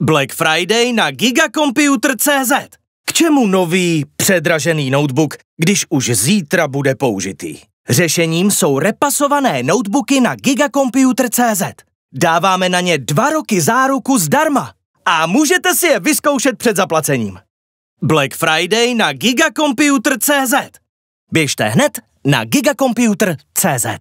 Black Friday na gigacomputer.cz. K čemu nový, předražený notebook, když už zítra bude použitý? Řešením jsou repasované notebooky na gigacomputer.cz. Dáváme na ně dva roky záruku zdarma a můžete si je vyzkoušet před zaplacením. Black Friday na gigacomputer.cz. Běžte hned na gigacomputer.cz.